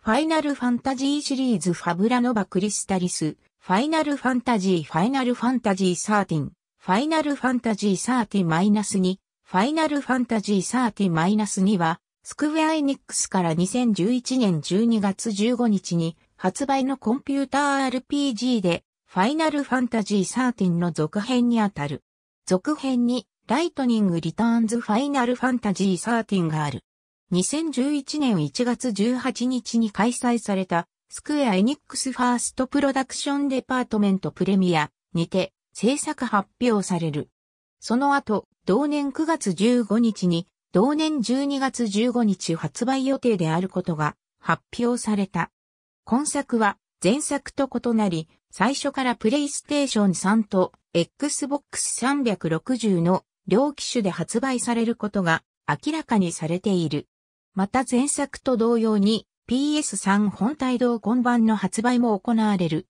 ファイナルファンタジーシリーズファブラノバクリスタリス、ファイナルファンタジー、ファイナルファンタジー13、ファイナルファンタジー30-2、ファイナルファンタジー30-2は、スクウェアエニックスから2011年12月15日に発売のコンピューター RPG で、ファイナルファンタジー13の続編にあたる。続編に、ライトニングリターンズファイナルファンタジー13がある。2011年1月18日に開催されたスクエア・エニックス・ファースト・プロダクション・デパートメント・プレミアにて制作発表される。その後、同年9月15日に同年12月15日発売予定であることが発表された。今作は前作と異なり、最初からプレイステーション3と Xbox 360の両機種で発売されることが明らかにされている。また前作と同様に PS3 本体同梱版の発売も行われる。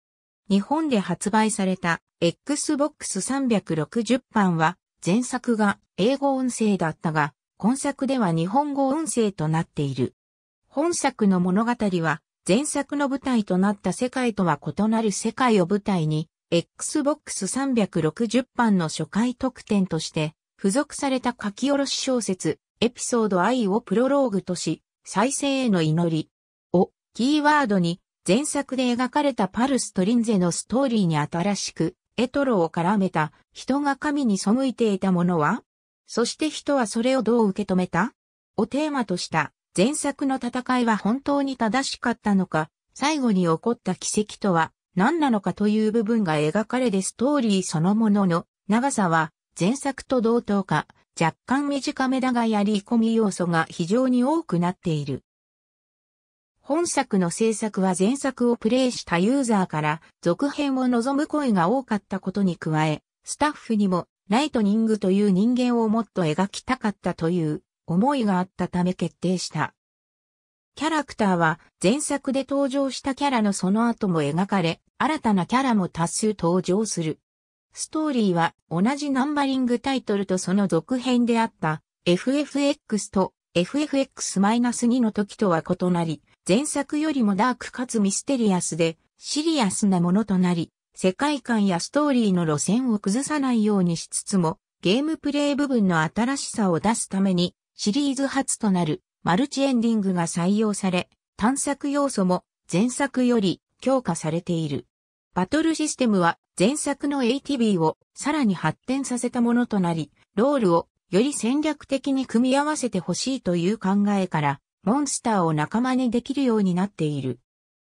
日本で発売された Xbox 360版は前作が英語音声だったが、今作では日本語音声となっている。本作の物語は前作の舞台となった世界とは異なる世界を舞台に、Xbox 360版の初回特典として、付属された書き下ろし小説、エピソード愛をプロローグとし、再生への祈りをキーワードに前作で描かれたパルス・トリンゼのストーリーに新しくエトロを絡めた人が神に背いていたものはそして人はそれをどう受け止めたをテーマとした前作の戦いは本当に正しかったのか最後に起こった奇跡とは何なのかという部分が描かれるストーリーそのものの長さは前作と同等か若干短めだがやり込み要素が非常に多くなっている。本作の制作は前作をプレイしたユーザーから続編を望む声が多かったことに加え、スタッフにもライトニングという人間をもっと描きたかったという思いがあったため決定した。キャラクターは前作で登場したキャラのその後も描かれ、新たなキャラも多数登場する。ストーリーは同じナンバリングタイトルとその続編であった FFX と FFX-2 の時とは異なり、前作よりもダークかつミステリアスでシリアスなものとなり、世界観やストーリーの路線を崩さないようにしつつも、ゲームプレイ部分の新しさを出すために、シリーズ初となるマルチエンディングが採用され、探索要素も前作より強化されている。バトルシステムは前作の ATB をさらに発展させたものとなり、ロールをより戦略的に組み合わせてほしいという考えから、モンスターを仲間にできるようになっている。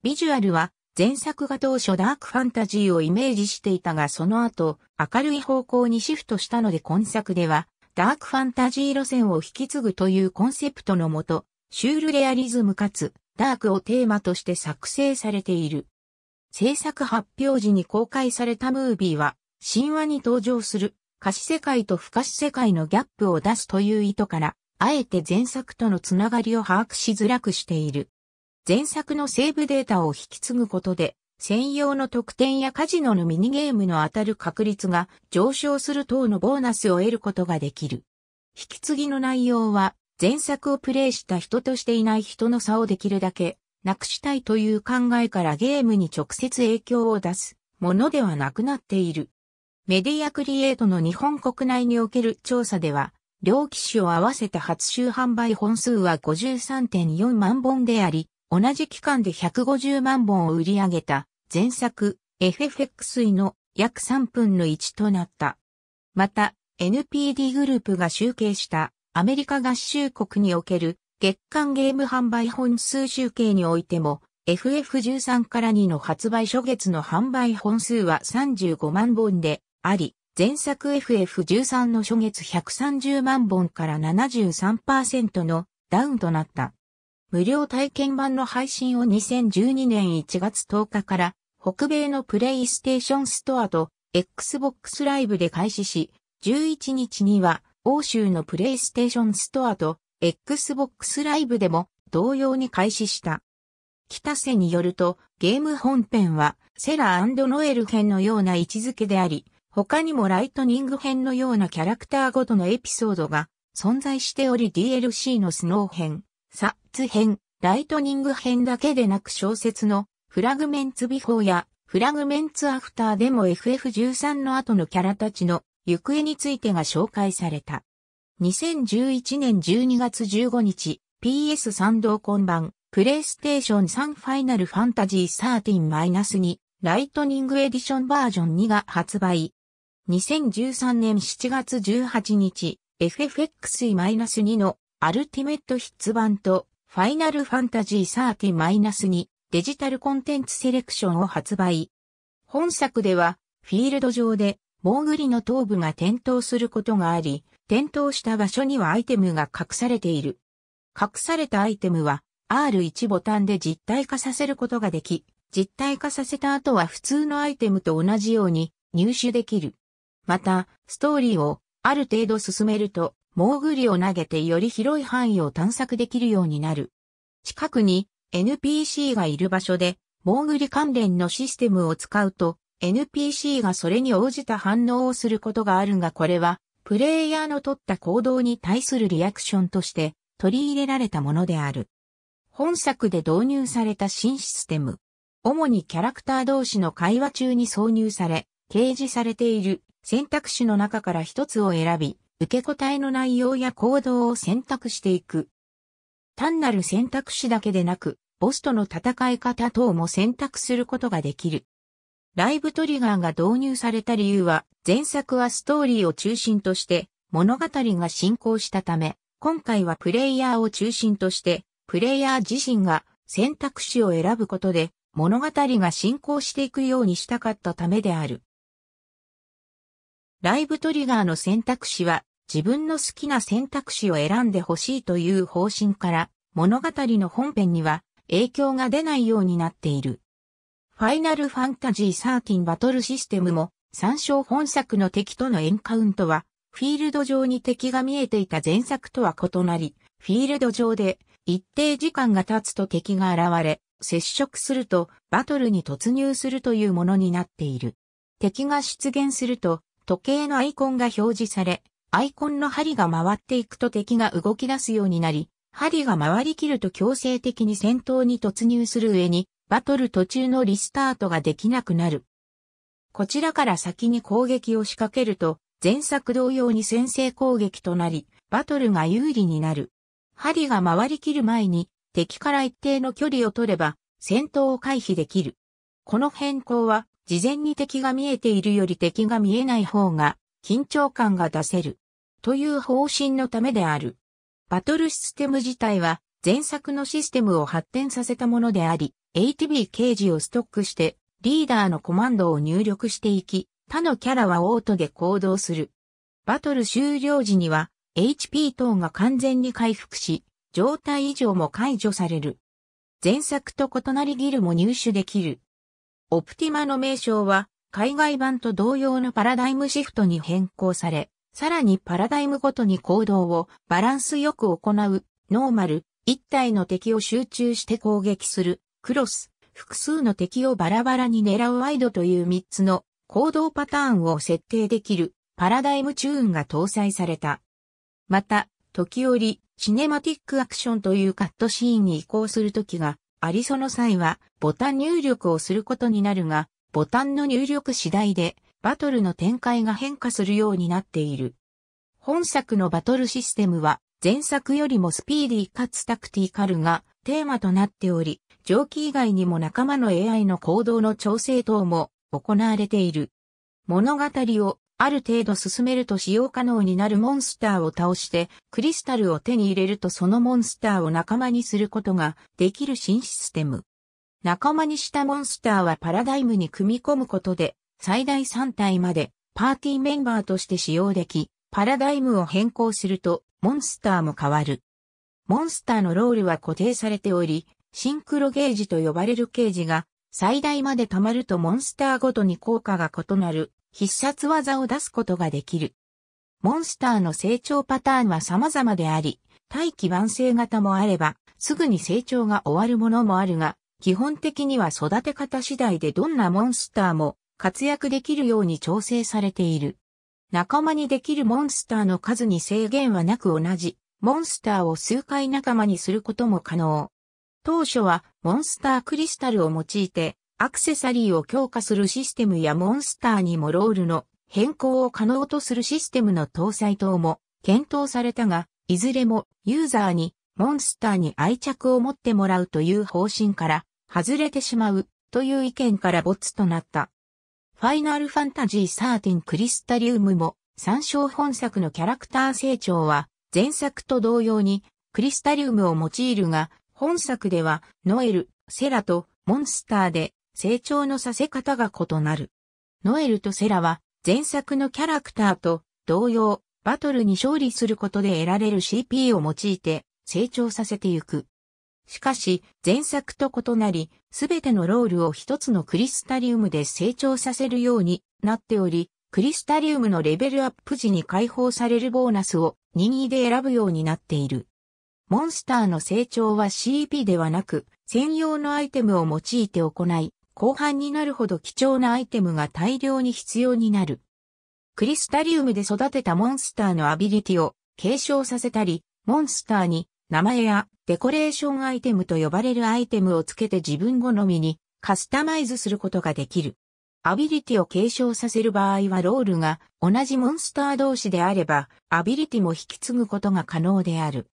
ビジュアルは前作が当初ダークファンタジーをイメージしていたがその後明るい方向にシフトしたので今作ではダークファンタジー路線を引き継ぐというコンセプトのもとシュールレアリズムかつダークをテーマとして作成されている。制作発表時に公開されたムービーは、神話に登場する可視世界と不可視世界のギャップを出すという意図から、あえて前作とのつながりを把握しづらくしている。前作のセーブデータを引き継ぐことで、専用の特典やカジノのミニゲームの当たる確率が上昇する等のボーナスを得ることができる。引き継ぎの内容は、前作をプレイした人としていない人の差をできるだけなくしたいという考えからゲームに直接影響を出すものではなくなっている。メディアクリエイトの日本国内における調査では、両機種を合わせた初週販売本数は53.4万本であり、同じ期間で150万本を売り上げた前作 FFX の約3分の1となった。また、NPD グループが集計したアメリカ合衆国における月間ゲーム販売本数集計においても、FF13 から2の発売初月の販売本数は35万本であり、前作 FF13 の初月130万本から73%のダウンとなった。無料体験版の配信を2012年1月10日から北米のプレイステーションストアと Xbox ライブで開始し、11日には欧州のプレイステーションストアと Xbox Live でも同様に開始した。北瀬によると、ゲーム本編は、セラーノエル編のような位置づけであり、他にもライトニング編のようなキャラクターごとのエピソードが存在しており DLC のスノー編、サッツ編、ライトニング編だけでなく小説のフラグメンツビフォーやフラグメンツアフターでも FF13 の後のキャラたちの行方についてが紹介された。2011年12月15日、PS3 同梱版、プレイステーション3ファイナルファンタジー13-2ライトニングエディションバージョン2が発売。2013年7月18日、FFX-2 のアルティメット筆版とファイナルファンタジー13-2デジタルコンテンツセレクションを発売。本作ではフィールド上でモーグリの頭部が点灯することがあり、点灯した場所にはアイテムが隠されている。隠されたアイテムは R1 ボタンで実体化させることができ、実体化させた後は普通のアイテムと同じように入手できる。また、ストーリーをある程度進めると、モーグリを投げてより広い範囲を探索できるようになる。近くに NPC がいる場所で、モーグリ関連のシステムを使うと、NPC がそれに応じた反応をすることがあるがこれはプレイヤーの取った行動に対するリアクションとして取り入れられたものである。本作で導入された新システム。主にキャラクター同士の会話中に挿入され、掲示されている選択肢の中から一つを選び、受け答えの内容や行動を選択していく。単なる選択肢だけでなく、ボスとの戦い方等も選択することができる。ライブトリガーが導入された理由は、前作はストーリーを中心として物語が進行したため、今回はプレイヤーを中心として、プレイヤー自身が選択肢を選ぶことで物語が進行していくようにしたかったためである。ライブトリガーの選択肢は自分の好きな選択肢を選んでほしいという方針から物語の本編には影響が出ないようになっている。ファイナルファンタジー13バトルシステムも、参照本作の敵とのエンカウントは、フィールド上に敵が見えていた前作とは異なり、フィールド上で一定時間が経つと敵が現れ、接触するとバトルに突入するというものになっている。敵が出現すると時計のアイコンが表示され、アイコンの針が回っていくと敵が動き出すようになり、針が回りきると強制的に戦闘に突入する上にバトル途中のリスタートができなくなる。こちらから先に攻撃を仕掛けると、前作同様に先制攻撃となり、バトルが有利になる。針が回りきる前に、敵から一定の距離を取れば、戦闘を回避できる。この変更は、事前に敵が見えているより敵が見えない方が、緊張感が出せる。という方針のためである。バトルシステム自体は、前作のシステムを発展させたものであり、ATB ケージをストックして、リーダーのコマンドを入力していき、他のキャラはオートで行動する。バトル終了時には、HP 等が完全に回復し、状態異常も解除される。前作と異なりギルも入手できる。オプティマの名称は、海外版と同様のパラダイムシフトに変更され、さらにパラダイムごとに行動をバランスよく行う、ノーマル、一体の敵を集中して攻撃する、クロス、複数の敵をバラバラに狙うワイドという3つの行動パターンを設定できるパラダイムチューンが搭載された。また、時折、シネマティックアクションというカットシーンに移行するときがありその際はボタン入力をすることになるが、ボタンの入力次第でバトルの展開が変化するようになっている。本作のバトルシステムは前作よりもスピーディーかつタクティカルがテーマとなっており、蒸気以外にも仲間の AI の行動の調整等も行われている。物語をある程度進めると使用可能になるモンスターを倒してクリスタルを手に入れるとそのモンスターを仲間にすることができる新システム。仲間にしたモンスターはパラダイムに組み込むことで最大3体までパーティーメンバーとして使用でき、パラダイムを変更するとモンスターも変わる。モンスターのロールは固定されており、シンクロゲージと呼ばれるゲージが最大まで溜まるとモンスターごとに効果が異なる必殺技を出すことができる。モンスターの成長パターンは様々であり、大器晩成型もあれば、すぐに成長が終わるものもあるが、基本的には育て方次第でどんなモンスターも活躍できるように調整されている。仲間にできるモンスターの数に制限はなく同じ、モンスターを数回仲間にすることも可能。当初はモンスタークリスタルを用いてアクセサリーを強化するシステムやモンスターにもロールの変更を可能とするシステムの搭載等も検討されたが、いずれもユーザーにモンスターに愛着を持ってもらうという方針から外れてしまうという意見から没となった。ファイナルファンタジー13クリスタリウムも参照本作のキャラクター成長は前作と同様にクリスタリウムを用いるが本作では、ノエル、セラとモンスターで成長のさせ方が異なる。ノエルとセラは、前作のキャラクターと同様、バトルに勝利することで得られる CP を用いて成長させてゆく。しかし、前作と異なり、すべてのロールを一つのクリスタリウムで成長させるようになっており、クリスタリウムのレベルアップ時に解放されるボーナスを任意で選ぶようになっている。モンスターの成長は CP ではなく、専用のアイテムを用いて行い、後半になるほど貴重なアイテムが大量に必要になる。クリスタリウムで育てたモンスターのアビリティを継承させたり、モンスターに名前やデコレーションアイテムと呼ばれるアイテムをつけて自分好みにカスタマイズすることができる。アビリティを継承させる場合はロールが同じモンスター同士であれば、アビリティも引き継ぐことが可能である。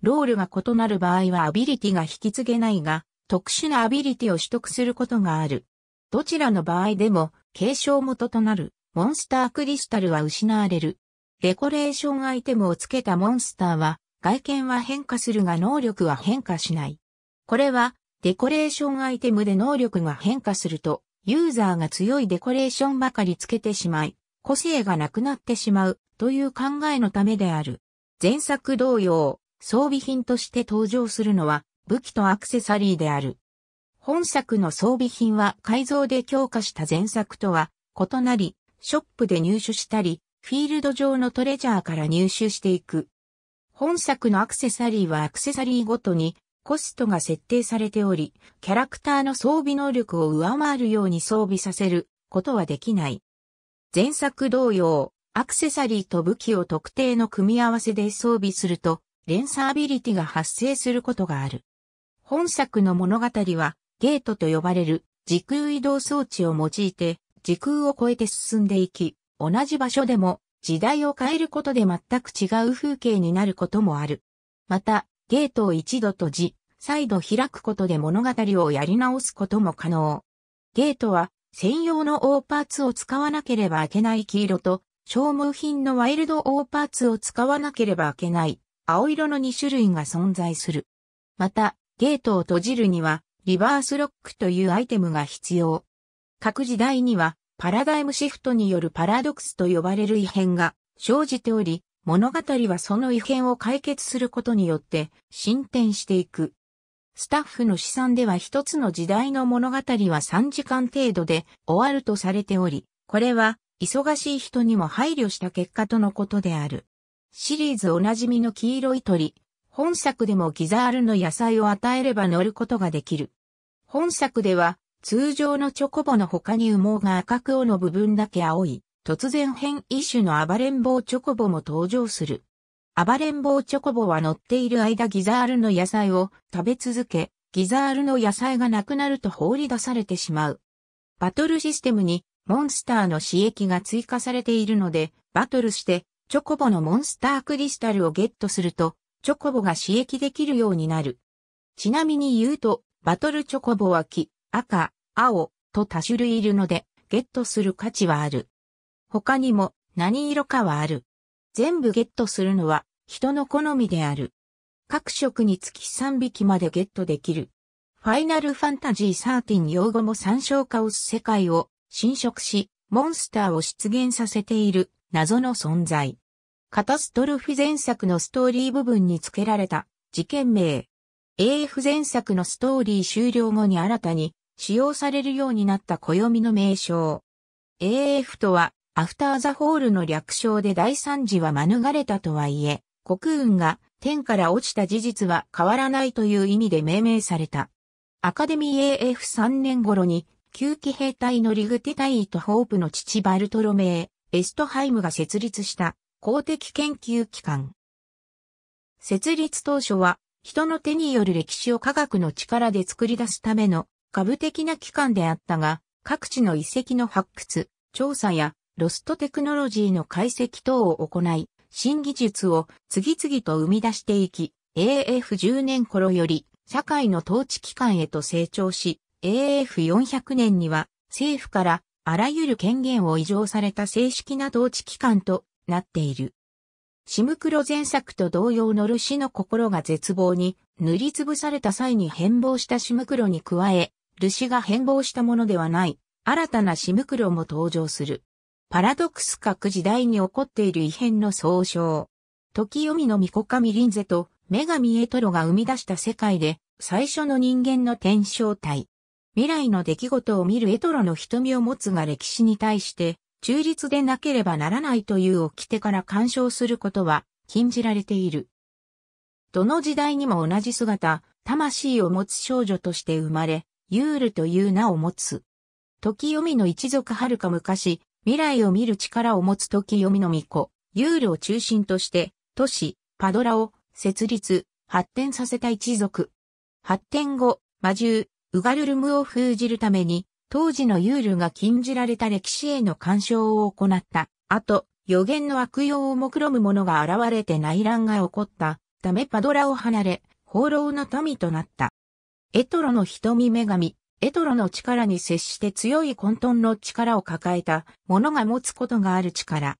ロールが異なる場合はアビリティが引き継げないが、特殊なアビリティを取得することがある。どちらの場合でも、継承元となるモンスタークリスタルは失われる。デコレーションアイテムをつけたモンスターは、外見は変化するが能力は変化しない。これは、デコレーションアイテムで能力が変化すると、ユーザーが強いデコレーションばかりつけてしまい、個性がなくなってしまうという考えのためである。前作同様、装備品として登場するのは武器とアクセサリーである。本作の装備品は改造で強化した前作とは異なり、ショップで入手したり、フィールド上のトレジャーから入手していく。本作のアクセサリーはアクセサリーごとにコストが設定されており、キャラクターの装備能力を上回るように装備させることはできない。前作同様、アクセサリーと武器を特定の組み合わせで装備すると連サービリティが発生することがある。本作の物語は、ゲートと呼ばれる時空移動装置を用いて、時空を超えて進んでいき、同じ場所でも時代を変えることで全く違う風景になることもある。また、ゲートを一度閉じ、再度開くことで物語をやり直すことも可能。ゲートは専用のオーパーツを使わなければいけない黄色と消耗品のワイルドオーパーツを使わなければいけない青色の2種類が存在する。また、ゲートを閉じるには、リバースロックというアイテムが必要。各時代には、パラダイムシフトによるパラドックスと呼ばれる異変が生じており、物語はその異変を解決することによって進展していく。スタッフの試算では一つの時代の物語は3時間程度で終わるとされており、これは忙しい人にも配慮した結果とのことである。シリーズおなじみの黄色い鳥。本作でもギザールの野菜を与えれば乗ることができる。本作では、通常のチョコボの他に羽毛が赤く尾の部分だけ青い、突然変異種の暴れん坊チョコボも登場する。暴れん坊チョコボは乗っている間ギザールの野菜を食べ続け、ギザールの野菜がなくなると放り出されてしまう。バトルシステムにモンスターの刺激が追加されているので、バトルしてチョコボのモンスタークリスタルをゲットすると、チョコボが刺激できるようになる。ちなみに言うと、バトルチョコボは黄、赤、青と多種類いるので、ゲットする価値はある。他にも何色かはある。全部ゲットするのは人の好みである。各色につき3匹までゲットできる。ファイナルファンタジー13用語も参照化をす世界を侵食し、モンスターを出現させている謎の存在。カタストルフ前作のストーリー部分に付けられた事件名。AF 前作のストーリー終了後に新たに使用されるようになった暦の名称。AF とはアフターザホールの略称で第三次は免れたとはいえ、国運が天から落ちた事実は変わらないという意味で命名された。アカデミー AF3 年頃に、旧騎兵隊のリグティタイとホープの父バルトロメー、エストハイムが設立した公的研究機関。設立当初は、人の手による歴史を科学の力で作り出すための下部的な機関であったが、各地の遺跡の発掘、調査やロストテクノロジーの解析等を行い、新技術を次々と生み出していき、AF10 年頃より社会の統治機関へと成長し、AF400 年には政府からあらゆる権限を移譲された正式な統治機関となっている。シムクロ前作と同様のルシの心が絶望に塗りつぶされた際に変貌したシムクロに加え、ルシが変貌したものではない、新たなシムクロも登場する。パラドックス各時代に起こっている異変の総称。時読みの御子神リンゼと女神エトロが生み出した世界で最初の人間の転生体。未来の出来事を見るエトロの瞳を持つが歴史に対して中立でなければならないという掟から干渉することは禁じられている。どの時代にも同じ姿、魂を持つ少女として生まれ、ユールという名を持つ。時読みの一族はるか昔、未来を見る力を持つ時読みの巫女、ユールを中心として、都市、パドラを設立、発展させた一族。発展後、魔獣、ウガルルムを封じるために、当時のユールが禁じられた歴史への干渉を行った。あと、予言の悪用を目論む者が現れて内乱が起こったためパドラを離れ、放浪の民となった。エトロの瞳女神、エトロの力に接して強い混沌の力を抱えた者が持つことがある力。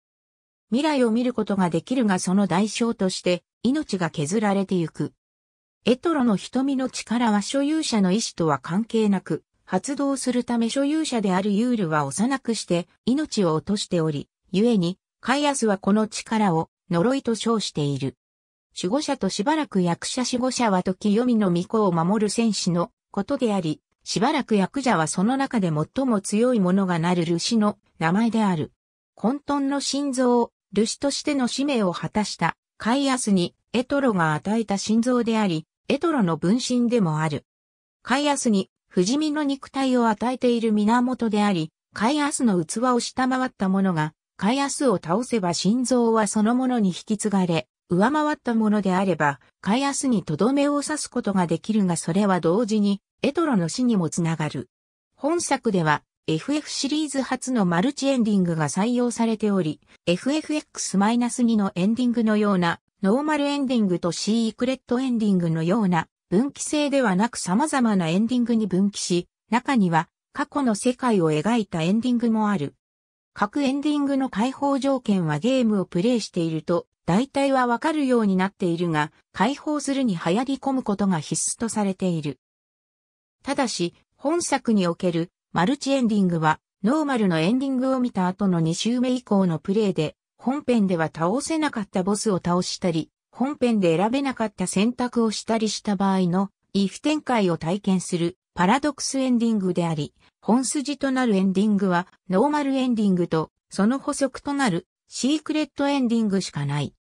未来を見ることができるがその代償として命が削られてゆく。エトロの瞳の力は所有者の意思とは関係なく、発動するため所有者であるユールは幼くして命を落としており、故に、カイアスはこの力を呪いと称している。守護者としばらく役者守護者は時読みの巫女を守る戦士のことであり、しばらく役者はその中で最も強いものがなるルシの名前である。混沌の心臓を、ルシとしての使命を果たした、カイアスにエトロが与えた心臓であり、エトロの分身でもある。カイアスに不死身の肉体を与えている源であり、カイアスの器を下回った者が、カイアスを倒せば心臓はそのものに引き継がれ、上回ったものであれば、カイアスにとどめを刺すことができるがそれは同時に、エトロの死にもつながる。本作では、FF シリーズ初のマルチエンディングが採用されており、FFX-2 のエンディングのようなノーマルエンディングとシークレットエンディングのような分岐性ではなく様々なエンディングに分岐し、中には過去の世界を描いたエンディングもある。各エンディングの解放条件はゲームをプレイしていると大体はわかるようになっているが、解放するに流行り込むことが必須とされている。ただし、本作におけるマルチエンディングはノーマルのエンディングを見た後の2周目以降のプレイで本編では倒せなかったボスを倒したり、本編で選べなかった選択をしたりした場合の、イフ展開を体験するパラドックスエンディングであり、本筋となるエンディングはノーマルエンディングとその補足となるシークレットエンディングしかない。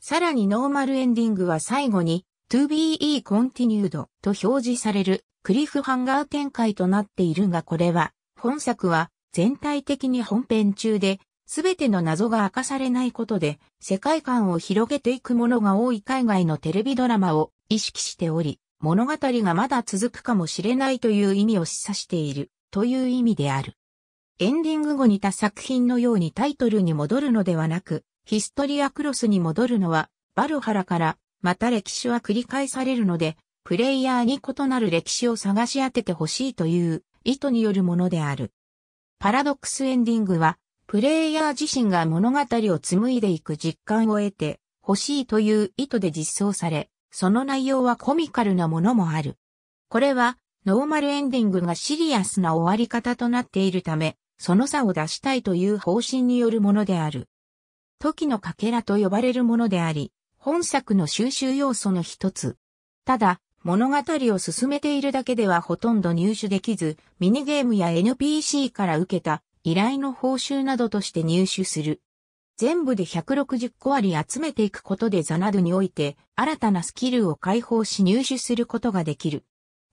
さらにノーマルエンディングは最後に to be continued と表示されるクリフハンガー展開となっているがこれは本作は全体的に本編中ですべての謎が明かされないことで、世界観を広げていくものが多い海外のテレビドラマを意識しており、物語がまだ続くかもしれないという意味を示唆している、という意味である。エンディング後に他作品のようにタイトルに戻るのではなく、ヒストリアクロスに戻るのは、バルハラから、また歴史は繰り返されるので、プレイヤーに異なる歴史を探し当ててほしいという意図によるものである。パラドックスエンディングは、プレイヤー自身が物語を紡いでいく実感を得て欲しいという意図で実装され、その内容はコミカルなものもある。これは、ノーマルエンディングがシリアスな終わり方となっているため、その差を出したいという方針によるものである。時のかけらと呼ばれるものであり、本作の収集要素の一つ。ただ、物語を進めているだけではほとんど入手できず、ミニゲームや NPC から受けた依頼の報酬などとして入手する。全部で160個あり集めていくことでザなどにおいて新たなスキルを解放し入手することができる。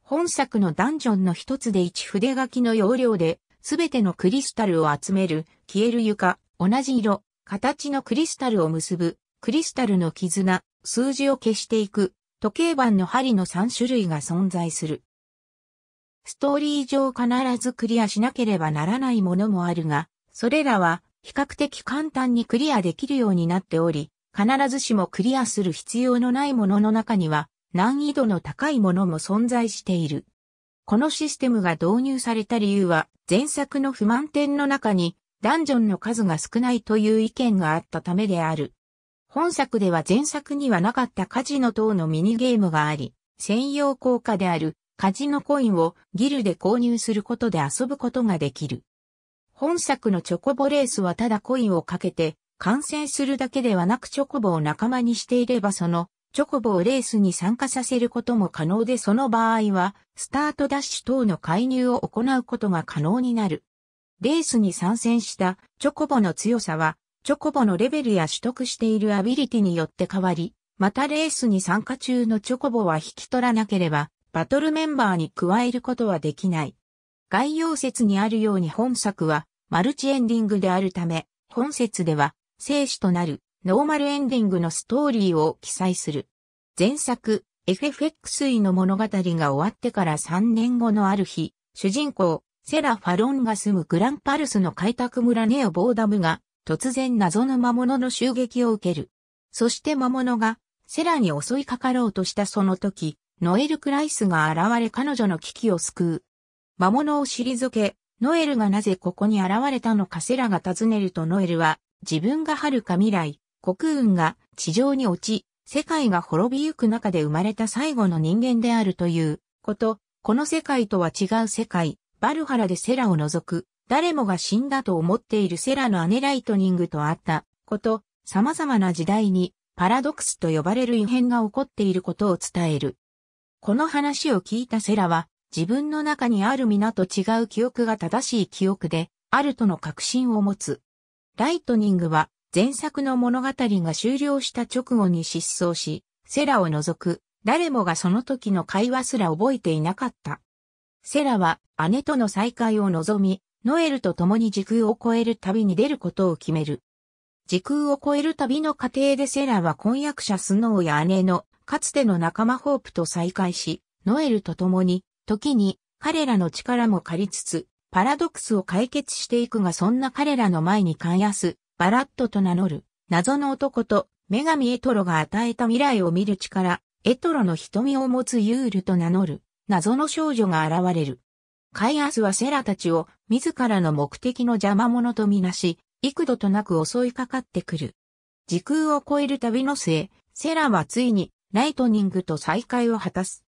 本作のダンジョンの一つで1筆書きの容量で、全てのクリスタルを集める、消える床、同じ色、形のクリスタルを結ぶ、クリスタルの絆、数字を消していく、時計盤の針の3種類が存在する。ストーリー上必ずクリアしなければならないものもあるが、それらは比較的簡単にクリアできるようになっており、必ずしもクリアする必要のないものの中には難易度の高いものも存在している。このシステムが導入された理由は前作の不満点の中にダンジョンの数が少ないという意見があったためである。本作では前作にはなかったカジノ等のミニゲームがあり、専用効果であるカジノコインをギルで購入することで遊ぶことができる。本作のチョコボレースはただコインをかけて観戦するだけではなくチョコボを仲間にしていればそのチョコボをレースに参加させることも可能でその場合はスタートダッシュ等の介入を行うことが可能になる。レースに参戦したチョコボの強さはチョコボのレベルや取得しているアビリティによって変わり、またレースに参加中のチョコボは引き取らなければバトルメンバーに加えることはできない。概要説にあるように本作はマルチエンディングであるため、本説では生死となるノーマルエンディングのストーリーを記載する。前作、FFX e の物語が終わってから3年後のある日、主人公、セラ・ファロンが住むグランパルスの開拓村ネオ・ボーダムが突然謎の魔物の襲撃を受ける。そして魔物がセラに襲いかかろうとしたその時、ノエル・クライスが現れ彼女の危機を救う。魔物を退け、ノエルがなぜここに現れたのかセラが尋ねるとノエルは、自分が遥か未来、国運が地上に落ち、世界が滅びゆく中で生まれた最後の人間であるということ、この世界とは違う世界、バルハラでセラを除く、誰もが死んだと思っているセラのアネライトニングとあったこと、様々な時代にパラドクスと呼ばれる異変が起こっていることを伝える。この話を聞いたセラは、自分の中にある皆と違う記憶が正しい記憶で、あるとの確信を持つ。ライトニングは、前作の物語が終了した直後に失踪し、セラを除く、誰もがその時の会話すら覚えていなかった。セラは姉との再会を望み、ノエルと共に時空を超える旅に出ることを決める。時空を超える旅の過程でセラは婚約者スノーや姉のかつての仲間ホープと再会し、ノエルと共に、時に彼らの力も借りつつ、パラドックスを解決していくがそんな彼らの前にイアス、バラットと名乗る、謎の男と、女神エトロが与えた未来を見る力、エトロの瞳を持つユールと名乗る、謎の少女が現れる。カイアスはセラたちを自らの目的の邪魔者とみなし、幾度となく襲いかかってくる。時空を超える旅の末、セラはついにライトニングと再会を果たす。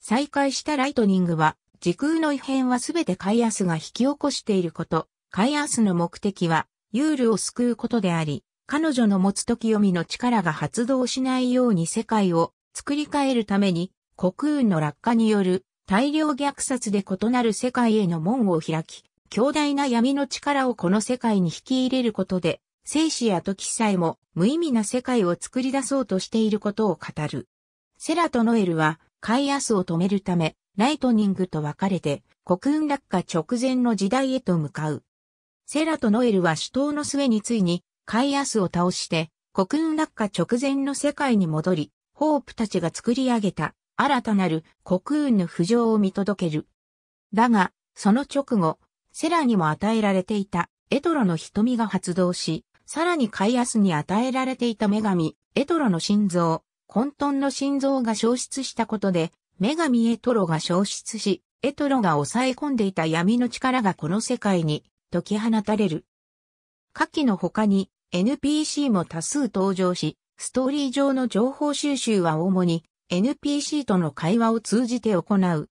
再会したライトニングは、時空の異変はすべてカイアスが引き起こしていること、カイアスの目的は、ユールを救うことであり、彼女の持つ時読みの力が発動しないように世界を作り変えるために、国運の落下による大量虐殺で異なる世界への門を開き、強大な闇の力をこの世界に引き入れることで、生死や時さえも無意味な世界を作り出そうとしていることを語る。セラとノエルは、カイアスを止めるため、ライトニングと別れて、国運落下直前の時代へと向かう。セラとノエルは死闘の末についに、カイアスを倒して、国運落下直前の世界に戻り、ホープたちが作り上げた、新たなる国運の浮上を見届ける。だが、その直後、セラにも与えられていた、エトロの瞳が発動し、さらにカイアスに与えられていた女神、エトロの心臓、混沌の心臓が消失したことで、女神エトロが消失し、エトロが抑え込んでいた闇の力がこの世界に解き放たれる。下記の他に NPC も多数登場し、ストーリー上の情報収集は主に NPC との会話を通じて行う。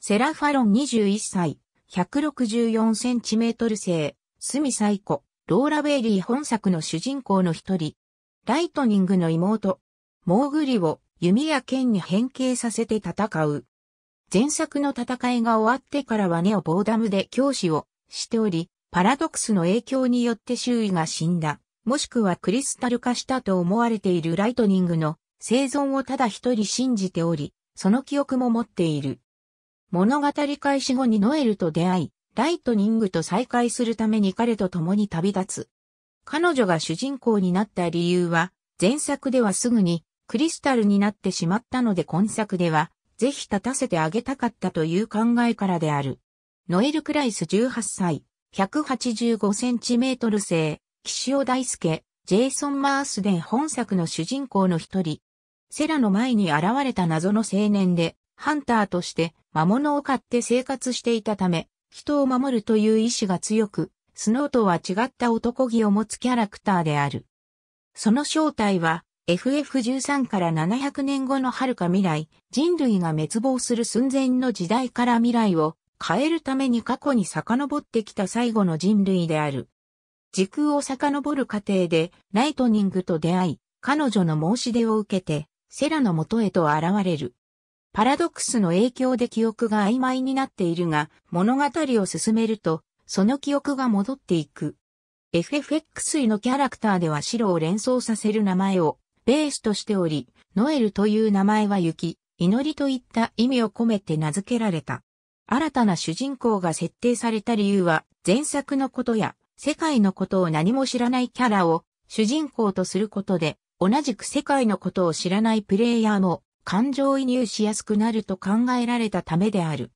セラファロン21歳、164センチメートル生、スミサイコ。ローラ・ベイリー本作の主人公の一人、ライトニングの妹、モーグリを弓や剣に変形させて戦う。前作の戦いが終わってからはネオ・ボーダムで教師をしており、パラドクスの影響によって周囲が死んだ、もしくはクリスタル化したと思われているライトニングの生存をただ一人信じており、その記憶も持っている。物語開始後にノエルと出会い、ライトニングと再会するために彼と共に旅立つ。彼女が主人公になった理由は、前作ではすぐにクリスタルになってしまったので今作では、ぜひ立たせてあげたかったという考えからである。ノエル・クライス18歳、185センチメートル製、岸尾大輔、ジェイソン・マースデン本作の主人公の一人。セラの前に現れた謎の青年で、ハンターとして魔物を買って生活していたため、人を守るという意志が強く、スノーとは違った男気を持つキャラクターである。その正体は、FF13 から700年後の遥か未来、人類が滅亡する寸前の時代から未来を変えるために過去に遡ってきた最後の人類である。時空を遡る過程で、ライトニングと出会い、彼女の申し出を受けて、セラの元へと現れる。パラドックスの影響で記憶が曖昧になっているが、物語を進めると、その記憶が戻っていく。FFXY のキャラクターでは白を連想させる名前をベースとしており、ノエルという名前は雪、祈りといった意味を込めて名付けられた。新たな主人公が設定された理由は、前作のことや世界のことを何も知らないキャラを主人公とすることで、同じく世界のことを知らないプレイヤーも感情移入しやすくなると考えられたためである。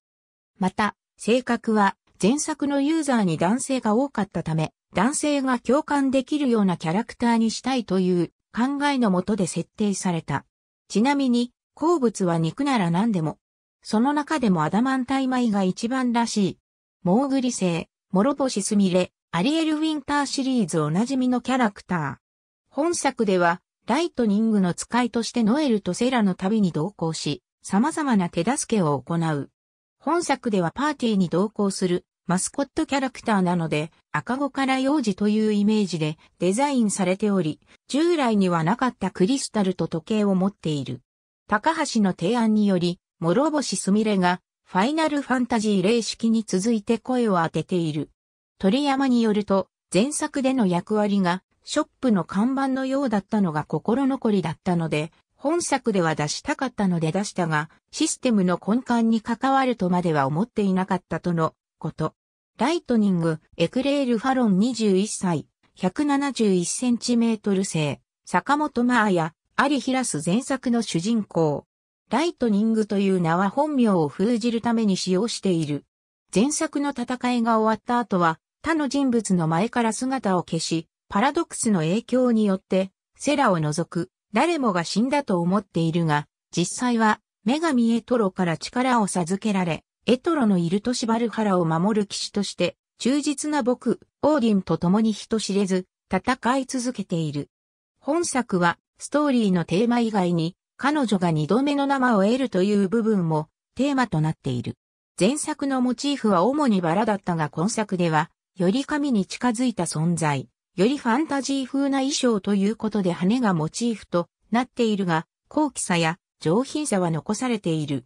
また、性格は前作のユーザーに男性が多かったため、男性が共感できるようなキャラクターにしたいという考えのもとで設定された。ちなみに、好物は肉なら何でも。その中でもアダマンタイマイが一番らしい。モーグリ星、諸星すみれ、アリエル・ウィンターシリーズおなじみのキャラクター。本作では、ライトニングの使いとしてノエルとセラの旅に同行し、様々な手助けを行う。本作ではパーティーに同行するマスコットキャラクターなので赤子から幼児というイメージでデザインされており、従来にはなかったクリスタルと時計を持っている。高橋の提案により、諸星すみれがファイナルファンタジー霊式に続いて声を当てている。鳥山によると、前作での役割がショップの看板のようだったのが心残りだったので、本作では出したかったので出したが、システムの根幹に関わるとまでは思っていなかったとのこと。ライトニング、エクレール・ファロン21歳、1 7 1トル正、坂本真綾、有平須前作の主人公。ライトニングという名は本名を封じるために使用している。前作の戦いが終わった後は、他の人物の前から姿を消し、パラドックスの影響によって、セラを除く、誰もが死んだと思っているが、実際は、女神エトロから力を授けられ、エトロのいる都市バルハラを守る騎士として、忠実な僕、オーディンと共に人知れず、戦い続けている。本作は、ストーリーのテーマ以外に、彼女が二度目の生を得るという部分も、テーマとなっている。前作のモチーフは主にバラだったが今作では、より神に近づいた存在。よりファンタジー風な衣装ということで羽がモチーフとなっているが、高貴さや上品さは残されている。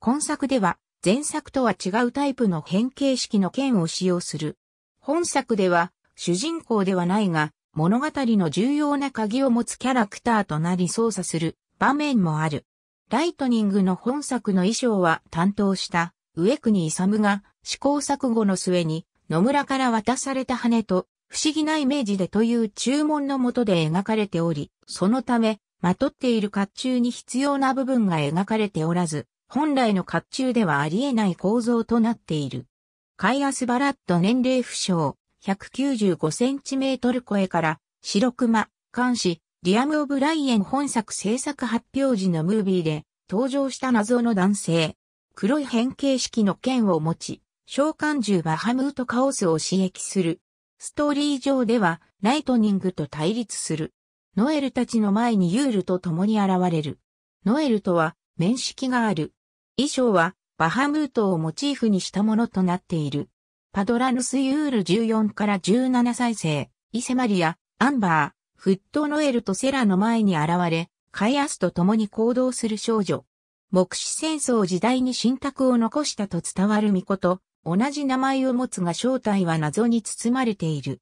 今作では前作とは違うタイプの変形式の剣を使用する。本作では主人公ではないが物語の重要な鍵を持つキャラクターとなり操作する場面もある。ライトニングの本作の衣装は担当した上国勇が試行錯誤の末に野村から渡された羽と不思議なイメージでという注文のもとで描かれており、そのため、まとっている甲冑に必要な部分が描かれておらず、本来の甲冑ではありえない構造となっている。カイアス・バラット年齢不詳、195センチメートル超えから、白熊、監視、リアム・オブ・ライエン本作制作発表時のムービーで、登場した謎の男性。黒い変形式の剣を持ち、召喚獣バハムートカオスを刺激するストーリー上では、ライトニングと対立する。ノエルたちの前にユールと共に現れる。ノエルとは、面識がある。衣装は、バハムートをモチーフにしたものとなっている。パドラヌス・ユール14から17再生、イセマリア、アンバー、フット・ノエルとセラの前に現れ、カイアスと共に行動する少女。目視戦争時代に信託を残したと伝わる巫女と、同じ名前を持つが正体は謎に包まれている。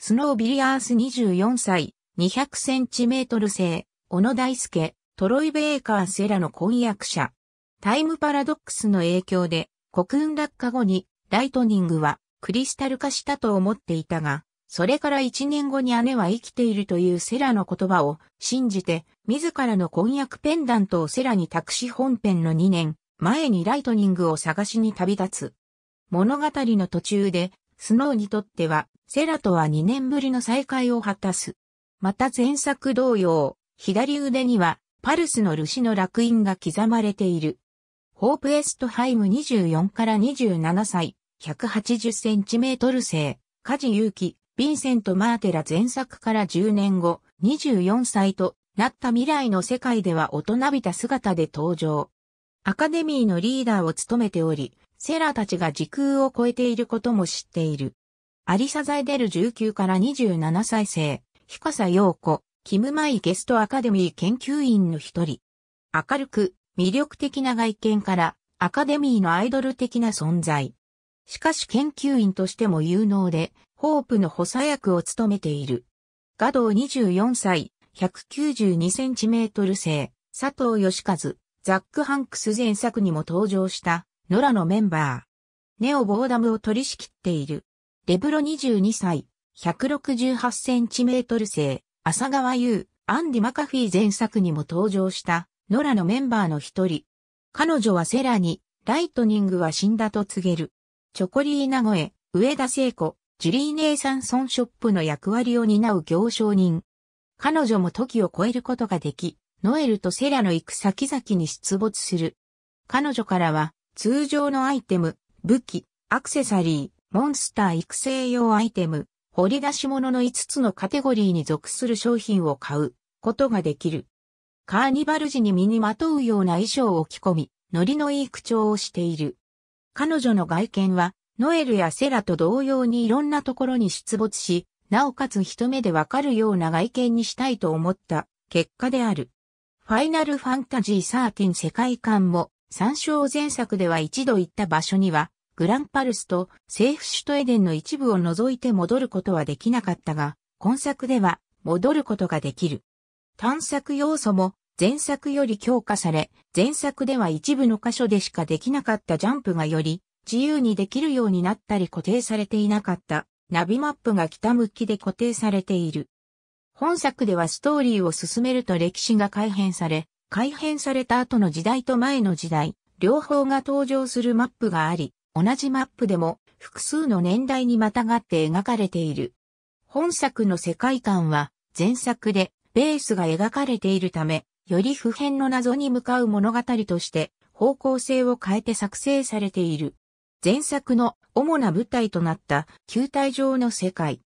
スノービリアース24歳、200センチメートル製、小野大輔、トロイ・ベーカー・セラの婚約者。タイムパラドックスの影響で、国運落下後に、ライトニングはクリスタル化したと思っていたが、それから1年後に姉は生きているというセラの言葉を信じて、自らの婚約ペンダントをセラに託し本編の2年、前にライトニングを探しに旅立つ。物語の途中で、スノーにとっては、セラとは2年ぶりの再会を果たす。また前作同様、左腕には、パルスのルシの楽印が刻まれている。ホープエストハイム24から27歳、180センチメートル生、ユウキ、ヴィンセント・マーテラ前作から10年後、24歳となった未来の世界では大人びた姿で登場。アカデミーのリーダーを務めており、セラたちが時空を超えていることも知っている。アリサ・ザイデル19から27歳生、サヨ陽子、キム・マイゲストアカデミー研究員の一人。明るく、魅力的な外見から、アカデミーのアイドル的な存在。しかし研究員としても有能で、ホープの補佐役を務めている。ガドウ24歳、192センチメートル生、佐藤義和、ザック・ハンクス前作にも登場した、ノラのメンバー。ネオ・ボーダムを取り仕切っている。レブロ22歳、168センチメートル生、浅川優、アンディ・マカフィー前作にも登場した、ノラのメンバーの一人。彼女はセラに、ライトニングは死んだと告げる。チョコリーナ声、上田聖子、ジュリーネイサンソンショップの役割を担う行商人。彼女も時を超えることができ、ノエルとセラの行く先々に出没する。彼女からは、通常のアイテム、武器、アクセサリー、モンスター育成用アイテム、掘り出し物の5つのカテゴリーに属する商品を買うことができる。カーニバル時に身にまとうような衣装を着込み、ノリのいい口調をしている。彼女の外見は、ノエルやセラと同様にいろんなところに出没し、なおかつ一目でわかるような外見にしたいと思った結果である。ファイナルファンタジー13世界観も参照前作では一度行った場所には、グランパルスとセーフシュトエデンの一部を除いて戻ることはできなかったが、今作では戻ることができる。探索要素も前作より強化され、前作では一部の箇所でしかできなかったジャンプがより自由にできるようになったり固定されていなかったナビマップが北向きで固定されている。本作ではストーリーを進めると歴史が改変され、改変された後の時代と前の時代、両方が登場するマップがあり、同じマップでも複数の年代にまたがって描かれている。本作の世界観は前作でベースが描かれているため、より普遍の謎に向かう物語として方向性を変えて作成されている。前作の主な舞台となった球体上の世界。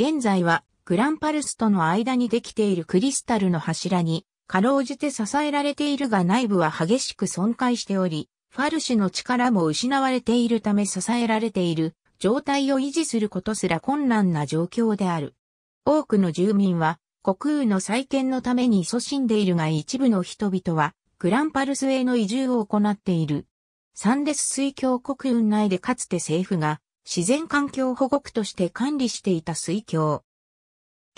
現在はグランパルスとの間にできているクリスタルの柱にかろうじて支えられているが内部は激しく損壊しており、ファルシの力も失われているため支えられている状態を維持することすら困難な状況である。多くの住民は国空の再建のために勤しんでいるが一部の人々はグランパルスへの移住を行っている。サンデス水峡国運内でかつて政府が自然環境保護区として管理していた水峡。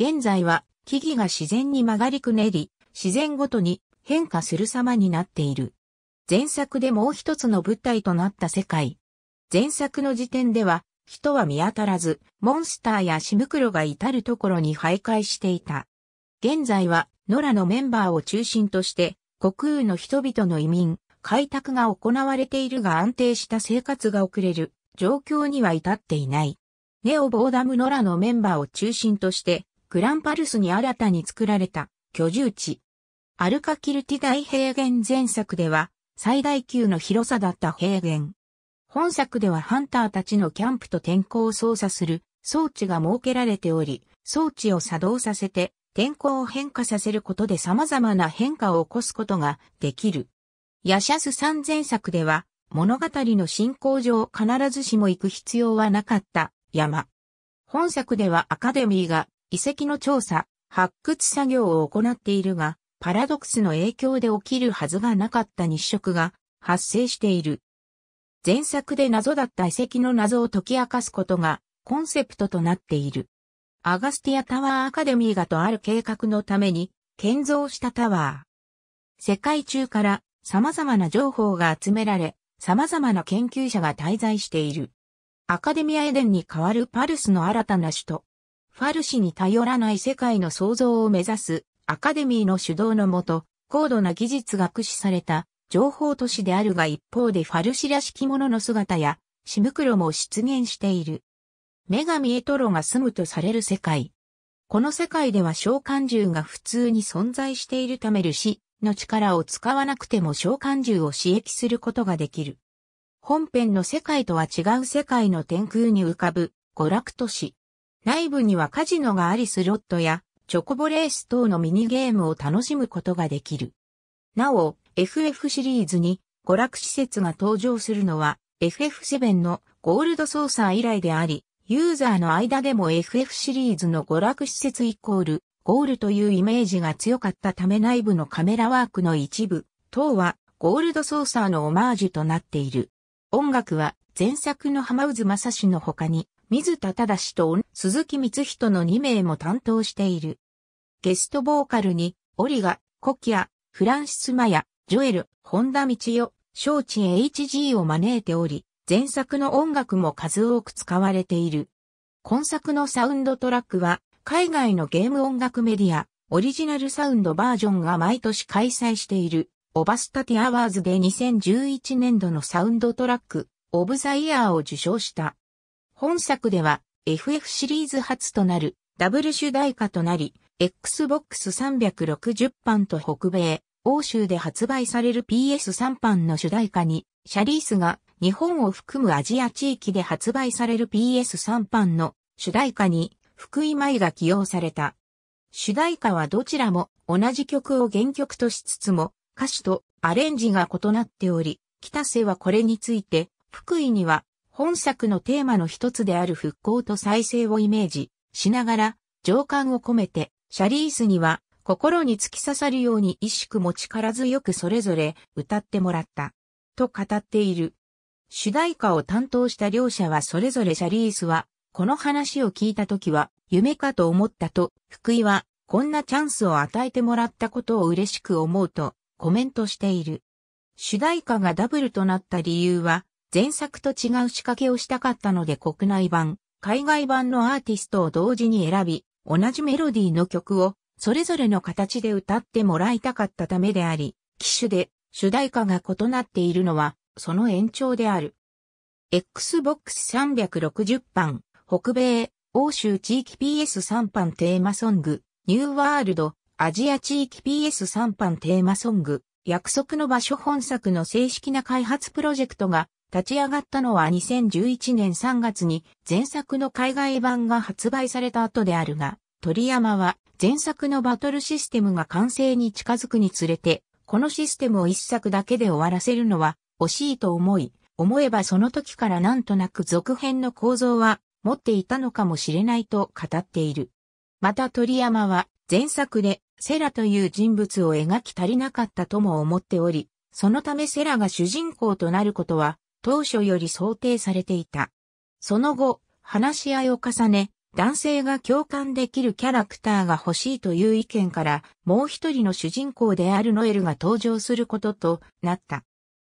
現在は木々が自然に曲がりくねり、自然ごとに変化する様になっている。前作でもう一つの物体となった世界。前作の時点では、人は見当たらず、モンスターやシムクロが至るところに徘徊していた。現在は、ノラのメンバーを中心として、国空の人々の移民、開拓が行われているが安定した生活が送れる状況には至っていない。ネオ・ボーダム・ノラのメンバーを中心として、グランパルスに新たに作られた居住地、アルカキルティ大平原前作では最大級の広さだった平原。本作ではハンターたちのキャンプと天候を操作する装置が設けられており、装置を作動させて天候を変化させることで様々な変化を起こすことができる。ヤシャス三前作では物語の進行上必ずしも行く必要はなかった山。本作ではアカデミーが遺跡の調査、発掘作業を行っているが、パラドクスの影響で起きるはずがなかった日食が発生している。前作で謎だった遺跡の謎を解き明かすことがコンセプトとなっている。アガスティアタワーアカデミーがとある計画のために建造したタワー。世界中から様々な情報が集められ、様々な研究者が滞在している。アカデミアエデンに代わるパルスの新たな首都。ファルシに頼らない世界の創造を目指すアカデミーの主導のもと、高度な技術が駆使された情報都市であるが一方でファルシらしきものの姿や、シムクロも出現している。女神エトロが住むとされる世界。この世界では召喚獣が普通に存在しているためる死の力を使わなくても召喚獣を刺激することができる。本編の世界とは違う世界の天空に浮かぶ娯楽都市。内部にはカジノがありスロットやチョコボレース等のミニゲームを楽しむことができる。なお、FF シリーズに娯楽施設が登場するのは FF7 のゴールドソーサー以来であり、ユーザーの間でも FF シリーズの娯楽施設イコールゴールというイメージが強かったため内部のカメラワークの一部等はゴールドソーサーのオマージュとなっている。音楽は前作の浜渦正史の他に水田忠と鈴木光人の2名も担当している。ゲストボーカルに、オリガ、コキア、フランシス・マヤ、ジョエル、本田道代、小致 HG を招いており、前作の音楽も数多く使われている。今作のサウンドトラックは、海外のゲーム音楽メディア、オリジナルサウンドバージョンが毎年開催している、オバスタティアワーズで2011年度のサウンドトラック、オブザイヤーを受賞した。本作では FF シリーズ初となるダブル主題歌となり、Xbox 360版と北米、欧州で発売される PS3 版の主題歌に、シャリースが日本を含むアジア地域で発売される PS3 版の主題歌に福井舞が起用された。主題歌はどちらも同じ曲を原曲としつつも歌詞とアレンジが異なっており、北瀬はこれについて福井には本作のテーマの一つである復興と再生をイメージしながら、情感を込めて、シャリースには心に突き刺さるように意識も力強くそれぞれ歌ってもらった。と語っている。主題歌を担当した両者はそれぞれシャリースは、この話を聞いた時は、夢かと思ったと、福井は、こんなチャンスを与えてもらったことを嬉しく思うと、コメントしている。主題歌がダブルとなった理由は、前作と違う仕掛けをしたかったので国内版、海外版のアーティストを同時に選び、同じメロディーの曲をそれぞれの形で歌ってもらいたかったためであり、機種で主題歌が異なっているのはその延長である。Xbox 360版、北米、欧州地域 PS3 版テーマソング、ニューワールド、アジア地域 PS3 版テーマソング、約束の場所本作の正式な開発プロジェクトが立ち上がったのは2011年3月に前作の海外版が発売された後であるが、鳥山は前作のバトルシステムが完成に近づくにつれて、このシステムを一作だけで終わらせるのは惜しいと思い、思えばその時からなんとなく続編の構造は持っていたのかもしれないと語っている。また鳥山は前作でセラという人物を描き足りなかったとも思っており、そのためセラが主人公となることは当初より想定されていた。その後、話し合いを重ね、男性が共感できるキャラクターが欲しいという意見から、もう一人の主人公であるノエルが登場することとなった。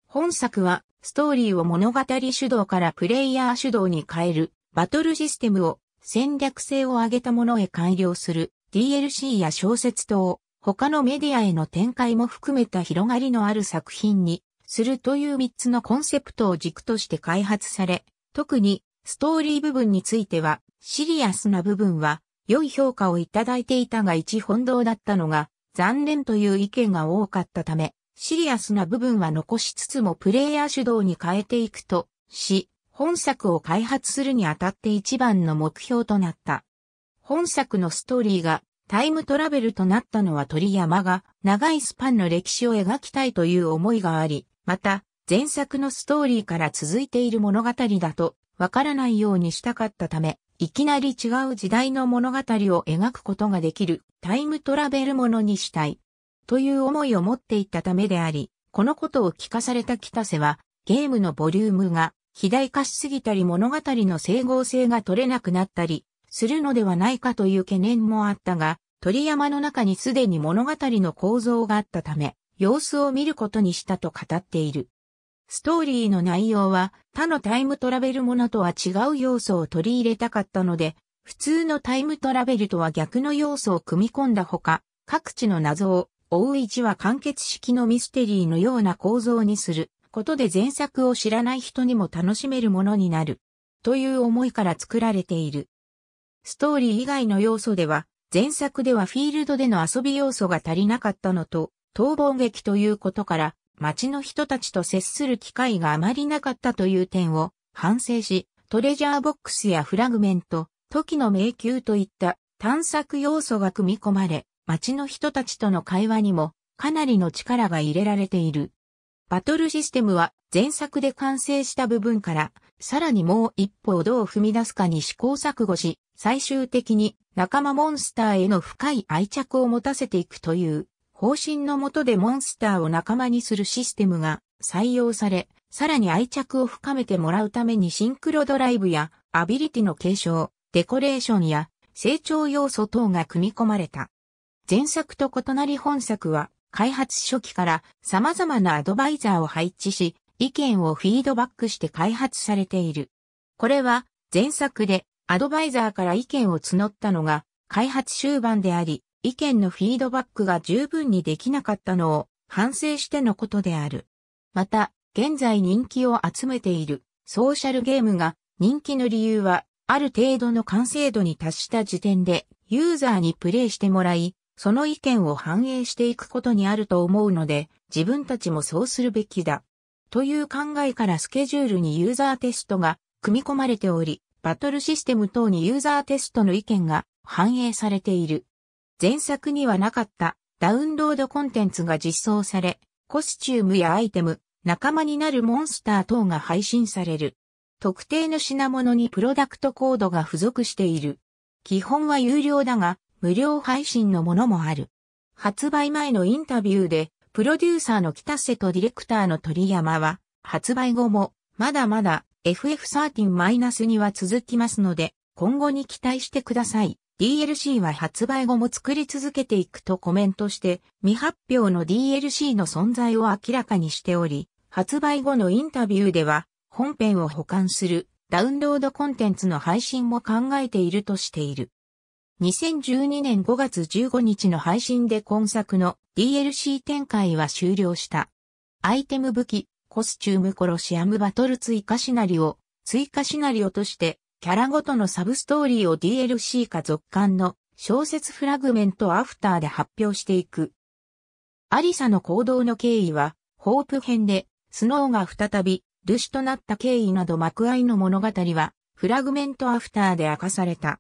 本作は、ストーリーを物語主導からプレイヤー主導に変える、バトルシステムを戦略性を上げたものへ改良する、DLC や小説等、他のメディアへの展開も含めた広がりのある作品にするという3つのコンセプトを軸として開発され、特にストーリー部分についてはシリアスな部分は良い評価をいただいていたが一本堂だったのが残念という意見が多かったため、シリアスな部分は残しつつもプレイヤー主導に変えていくとし、本作を開発するにあたって一番の目標となった。本作のストーリーがタイムトラベルとなったのは鳥山が長いスパンの歴史を描きたいという思いがあり、また、前作のストーリーから続いている物語だとわからないようにしたかったため、いきなり違う時代の物語を描くことができるタイムトラベルものにしたいという思いを持っていったためであり、このことを聞かされた北瀬はゲームのボリュームが肥大化しすぎたり物語の整合性が取れなくなったりするのではないかという懸念もあったが、鳥山の中にすでに物語の構造があったため、様子を見ることにしたと語っている。ストーリーの内容は他のタイムトラベルものとは違う要素を取り入れたかったので、普通のタイムトラベルとは逆の要素を組み込んだほか、各地の謎を追う置話完結式のミステリーのような構造にすることで前作を知らない人にも楽しめるものになるという思いから作られている。ストーリー以外の要素では前作ではフィールドでの遊び要素が足りなかったのと逃亡劇ということから、町の人たちと接する機会があまりなかったという点を反省し、トレジャーボックスやフラグメント、時の迷宮といった探索要素が組み込まれ、町の人たちとの会話にもかなりの力が入れられている。バトルシステムは前作で完成した部分から、さらにもう一歩をどう踏み出すかに試行錯誤し、最終的に仲間モンスターへの深い愛着を持たせていくという方針の下でモンスターを仲間にするシステムが採用され、さらに愛着を深めてもらうためにシンクロドライブやアビリティの継承、デコレーションや成長要素等が組み込まれた。前作と異なり本作は開発初期から様々なアドバイザーを配置し、意見をフィードバックして開発されている。これは前作でアドバイザーから意見を募ったのが開発終盤であり、意見のフィードバックが十分にできなかったのを反省してのことである。また、現在人気を集めているソーシャルゲームが人気の理由はある程度の完成度に達した時点でユーザーにプレイしてもらい、その意見を反映していくことにあると思うので、自分たちもそうするべきだ。という考えからスケジュールにユーザーテストが組み込まれており、バトルシステム等にユーザーテストの意見が反映されている。前作にはなかったダウンロードコンテンツが実装され、コスチュームやアイテム、仲間になるモンスター等が配信される。特定の品物にプロダクトコードが付属している。基本は有料だが、無料配信のものもある。発売前のインタビューで、プロデューサーの北瀬とディレクターの鳥山は、発売後も、まだまだ FF13-2 は続きますので、今後に期待してください。DLC は発売後も作り続けていくとコメントして、未発表の DLC の存在を明らかにしており、発売後のインタビューでは、本編を保管するダウンロードコンテンツの配信も考えているとしている。2012年5月15日の配信で今作の DLC 展開は終了した。アイテム武器、コスチューム殺しアムバトル追加シナリオ、追加シナリオとしてキャラごとのサブストーリーを DLC か続刊の小説フラグメントアフターで発表していく。アリサの行動の経緯は、ホープ編で、スノーが再び、ルシとなった経緯など幕愛の物語は、フラグメントアフターで明かされた。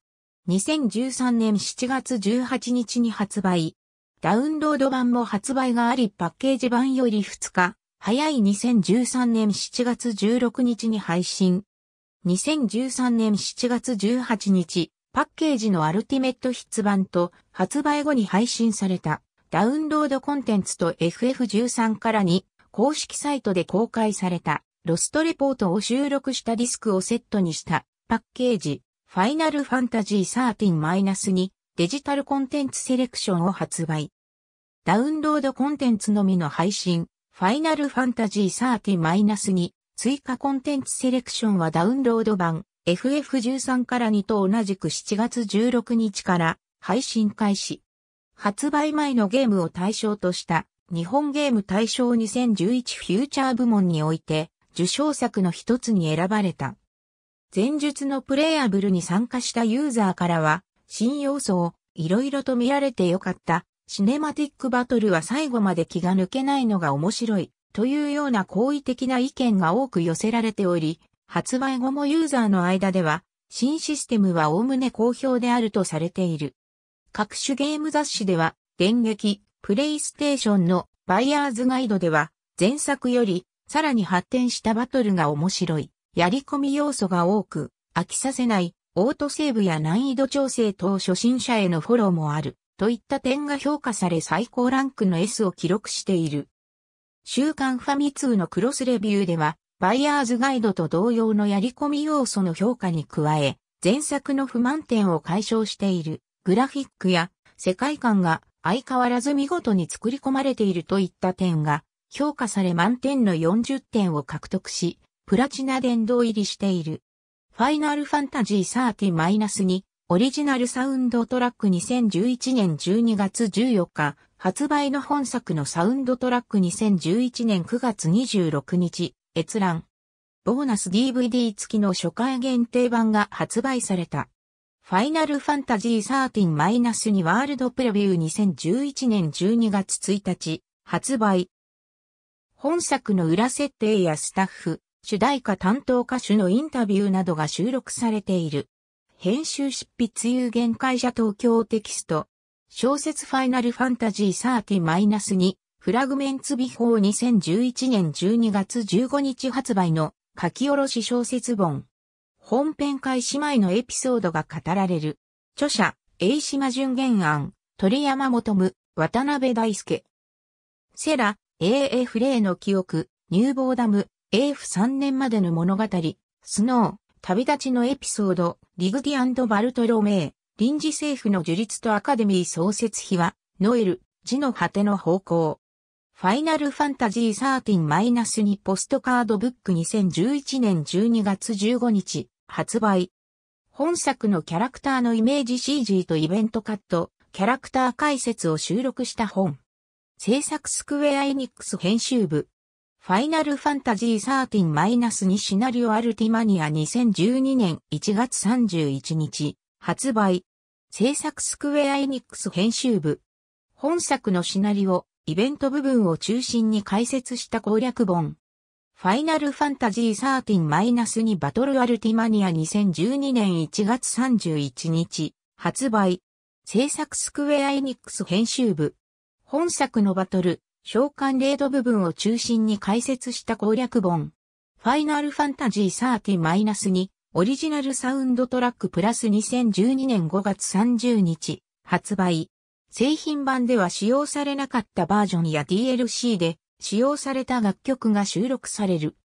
2013年7月18日に発売。ダウンロード版も発売がありパッケージ版より2日、早い2013年7月16日に配信。2013年7月18日、パッケージのアルティメット出版と発売後に配信されたダウンロードコンテンツと FF13 からに公式サイトで公開されたロストレポートを収録したディスクをセットにしたパッケージファイナルファンタジー13-2デジタルコンテンツセレクションを発売。ダウンロードコンテンツのみの配信ファイナルファンタジー13-2追加コンテンツセレクションはダウンロード版 FF13 から2と同じく7月16日から配信開始。発売前のゲームを対象とした日本ゲーム対象2011フューチャー部門において受賞作の一つに選ばれた。前述のプレイアブルに参加したユーザーからは新要素を色々と見られてよかった。シネマティックバトルは最後まで気が抜けないのが面白い。というような好意的な意見が多く寄せられており、発売後もユーザーの間では、新システムは概ね好評であるとされている。各種ゲーム雑誌では、電撃、プレイステーションのバイヤーズガイドでは、前作よりさらに発展したバトルが面白い、やり込み要素が多く、飽きさせない、オートセーブや難易度調整等初心者へのフォローもある、といった点が評価され最高ランクの S を記録している。週刊ファミ通のクロスレビューでは、バイヤーズガイドと同様のやり込み要素の評価に加え、前作の不満点を解消しているグラフィックや世界観が相変わらず見事に作り込まれているといった点が評価され満点の40点を獲得し、プラチナ殿堂入りしている。ファイナルファンタジー30-2オリジナルサウンドトラック2011年12月14日発売の本作のサウンドトラック2011年9月26日、閲覧。ボーナス DVD 付きの初回限定版が発売された。ファイナルファンタジー13-2ワールドプレビュー2011年12月1日、発売。本作の裏設定やスタッフ、主題歌担当歌手のインタビューなどが収録されている。編集執筆有限会社東京テキスト、小説ファイナルファンタジー30-2フラグメンツビフォー2011年12月15日発売の書き下ろし小説本。本編開始前のエピソードが語られる。著者、栄島純元案、鳥山とむ、渡辺大輔。セラ、AF イの記憶、ニューボーダム、AF3 年までの物語、スノー、旅立ちのエピソード、リグディバルトロメイ、臨時政府の樹立とアカデミー創設費は、ノエル、字の果ての方向。ファイナルファンタジー13-2ポストカードブック2011年12月15日、発売。本作のキャラクターのイメージ CG とイベントカット、キャラクター解説を収録した本。制作スクウェアエニックス編集部。ファイナルファンタジー13-2シナリオアルティマニア2012年1月31日。発売。制作スクウェアエニックス編集部。本作のシナリオ、イベント部分を中心に解説した攻略本。ファイナルファンタジー13-2バトルアルティマニア2012年1月31日発売。制作スクウェアエニックス編集部。本作のバトル、召喚レード部分を中心に解説した攻略本。ファイナルファンタジー13-2オリジナルサウンドトラックプラス2012年5月30日発売。製品版では使用されなかったバージョンや DLC で使用された楽曲が収録される。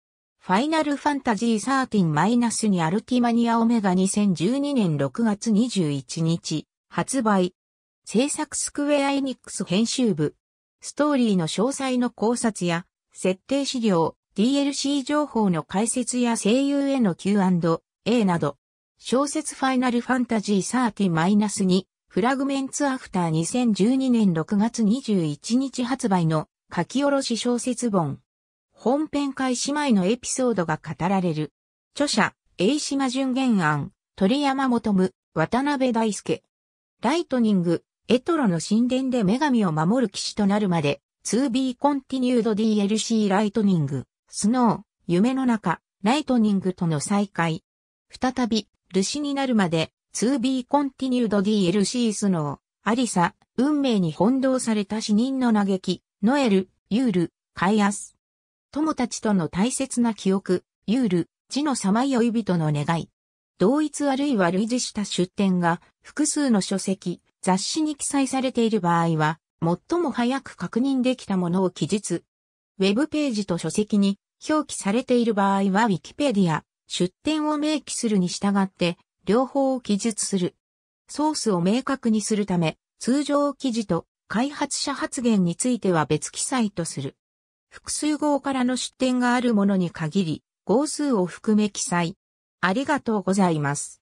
ファイナルファンタジー13-2にアルティマニアオメガ2012年6月21日発売。制作スクウェアエニックス編集部。ストーリーの詳細の考察や設定資料、DLC 情報の解説や声優への Q&A A など、小説ファイナルファンタジー30-2フラグメンツアフター2012年6月21日発売の書き下ろし小説本。本編開始前のエピソードが語られる。著者、A 島純元案、鳥山求む、渡辺大輔。ライトニング、エトロの神殿で女神を守る騎士となるまで、2B コンティニュード DLC ライトニング、スノー、夢の中、ライトニングとの再会、再び、ルシになるまで、2B Continued DLC スノー、アリサ、運命に翻弄された死人の嘆き、ノエル、ユール、カイアス。友たちとの大切な記憶、ユール、地のさまよい人の願い。同一あるいは類似した出典が複数の書籍、雑誌に記載されている場合は、最も早く確認できたものを記述。ウェブページと書籍に表記されている場合は Wikipedia、出典を明記するに従って、両方を記述する。ソースを明確にするため、通常記事と開発者発言については別記載とする。複数号からの出典があるものに限り、号数を含め記載。ありがとうございます。